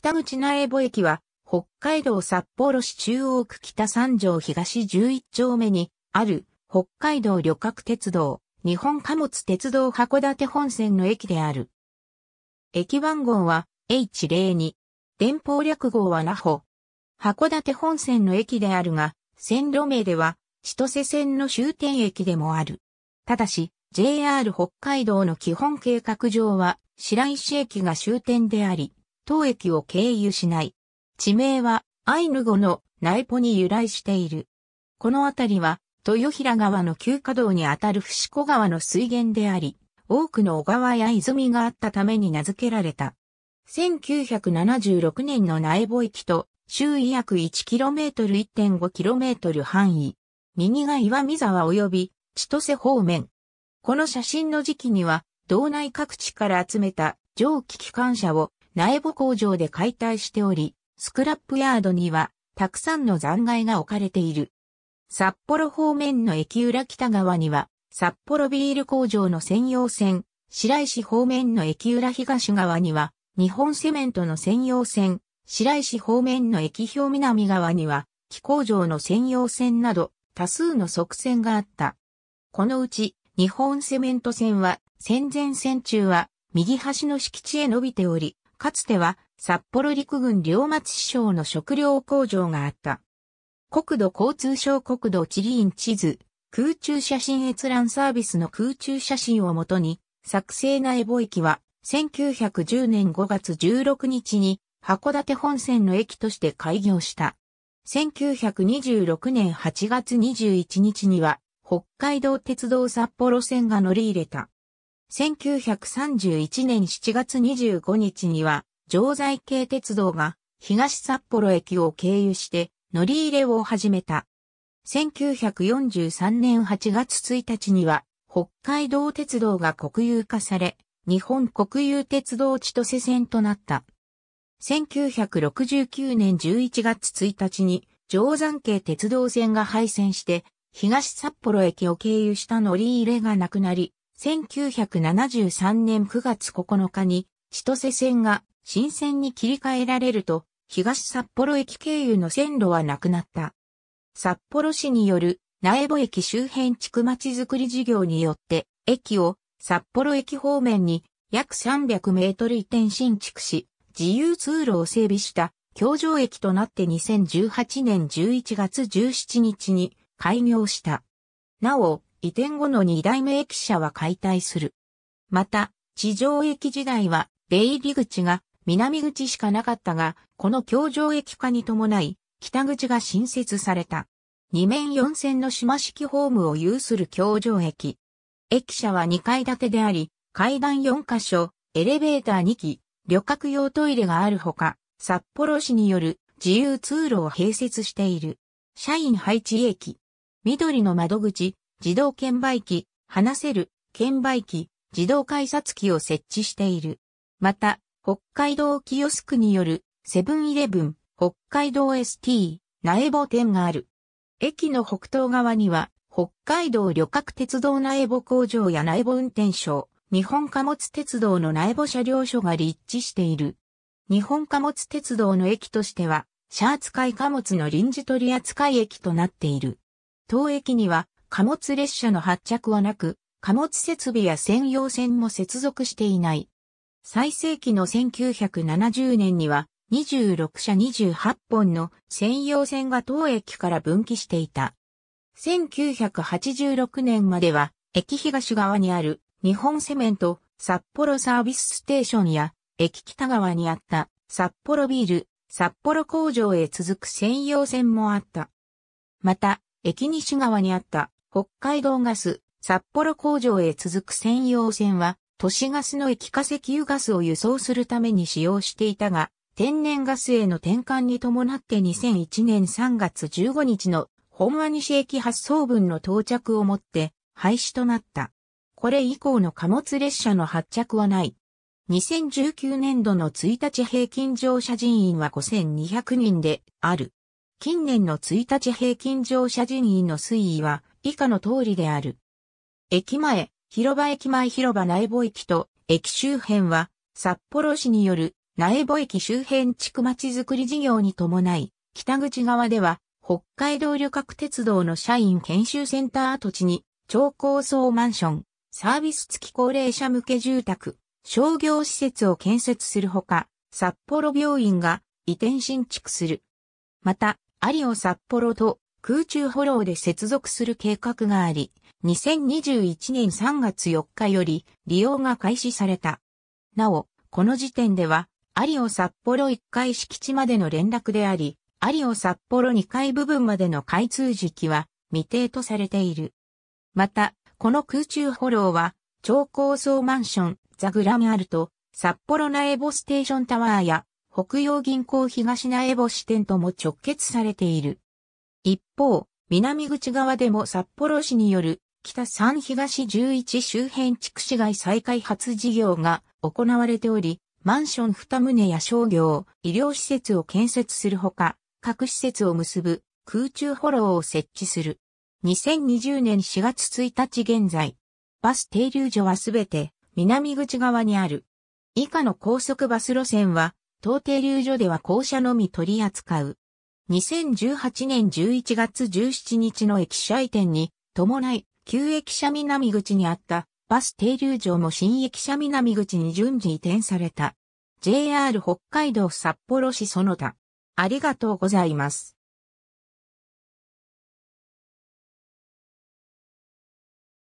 北口苗穂駅は、北海道札幌市中央区北三条東11丁目にある北海道旅客鉄道日本貨物鉄道函館本線の駅である。駅番号は H02。電報略号は那穂。函館本線の駅であるが、線路名では千歳線の終点駅でもある。ただし、JR 北海道の基本計画上は白石駅が終点であり、当駅を経由しない。地名はアイヌ語のナイポに由来している。この辺りは豊平川の旧河道にあたる伏子川の水源であり、多くの小川や泉があったために名付けられた。1976年の苗穂駅と周囲約 1km1.5km 範囲。右が岩見沢及び千歳方面。この写真の時期には、道内各地から集めた蒸気機関車を苗穂工場で解体しており、スクラップヤードにはたくさんの残骸が置かれている。札幌方面の駅裏北側には札幌ビール工場の専用線、白石方面の駅裏東側には日本セメントの専用線、白石方面の駅表南側には気工場の専用線など多数の側線があった。このうち日本セメント線は戦前線中は右端の敷地へ伸びており、かつては札幌陸軍両松市省の食料工場があった。国土交通省国土地理院地図、空中写真閲覧サービスの空中写真をもとに、作成内貿易は1910年5月16日に函館本線の駅として開業した。1926年8月21日には北海道鉄道札幌線が乗り入れた。1931年7月25日には、常在系鉄道が東札幌駅を経由して乗り入れを始めた。1943年8月1日には、北海道鉄道が国有化され、日本国有鉄道千歳線となった。1969年11月1日に、定山系鉄道線が廃線して、東札幌駅を経由した乗り入れがなくなり、1973年9月9日に、千歳線が新線に切り替えられると、東札幌駅経由の線路はなくなった。札幌市による苗穂駅周辺地区まちづくり事業によって、駅を札幌駅方面に約300メートル移転新築し、自由通路を整備した京城駅となって2018年11月17日に開業した。なお、移転後の2代目駅舎は解体する。また、地上駅時代は出入り口が南口しかなかったが、この京上駅化に伴い、北口が新設された。二面四線の島式ホームを有する京上駅。駅舎は2階建てであり、階段4箇所、エレベーター2機、旅客用トイレがあるほか、札幌市による自由通路を併設している。社員配置駅。緑の窓口、自動券売機、話せる、券売機、自動改札機を設置している。また、北海道キヨスクによるセブンイレブン、北海道 ST、苗穂店がある。駅の北東側には、北海道旅客鉄道苗穂工場や苗穂運転所、日本貨物鉄道の苗穂車両所が立地している。日本貨物鉄道の駅としては、シャーツい貨物の臨時取扱駅となっている。当駅には、貨物列車の発着はなく、貨物設備や専用線も接続していない。最盛期の1970年には26社28本の専用線が当駅から分岐していた。1986年までは駅東側にある日本セメント札幌サービスステーションや駅北側にあった札幌ビール札幌工場へ続く専用線もあった。また、駅西側にあった北海道ガス、札幌工場へ続く専用線は、都市ガスの液化石油ガスを輸送するために使用していたが、天然ガスへの転換に伴って2001年3月15日の本和西駅発送分の到着をもって廃止となった。これ以降の貨物列車の発着はない。2019年度の1日平均乗車人員は5200人である。近年の1日平均乗車人員の推移は以下の通りである。駅前、広場駅前広場苗穂駅と駅周辺は札幌市による苗穂駅周辺地区まちづくり事業に伴い、北口側では北海道旅客鉄道の社員研修センター跡地に超高層マンション、サービス付き高齢者向け住宅、商業施設を建設するほか、札幌病院が移転新築する。また、アリオ札幌と空中フォローで接続する計画があり、2021年3月4日より利用が開始された。なお、この時点では、有オ札幌1階敷地までの連絡であり、有オ札幌2階部分までの開通時期は未定とされている。また、この空中フォローは、超高層マンション、ザ・グラミアルト、札幌エボステーションタワーや、北洋銀行東エボ支店とも直結されている。一方、南口側でも札幌市による北3東11周辺地区市街再開発事業が行われており、マンション2棟や商業、医療施設を建設するほか、各施設を結ぶ空中フォローを設置する。2020年4月1日現在、バス停留所はすべて南口側にある。以下の高速バス路線は、当停留所では降車のみ取り扱う。2018年11月17日の駅舎移転に伴い、旧駅舎南口にあったバス停留場も新駅舎南口に順次移転された。JR 北海道札幌市その他。ありがとうございます。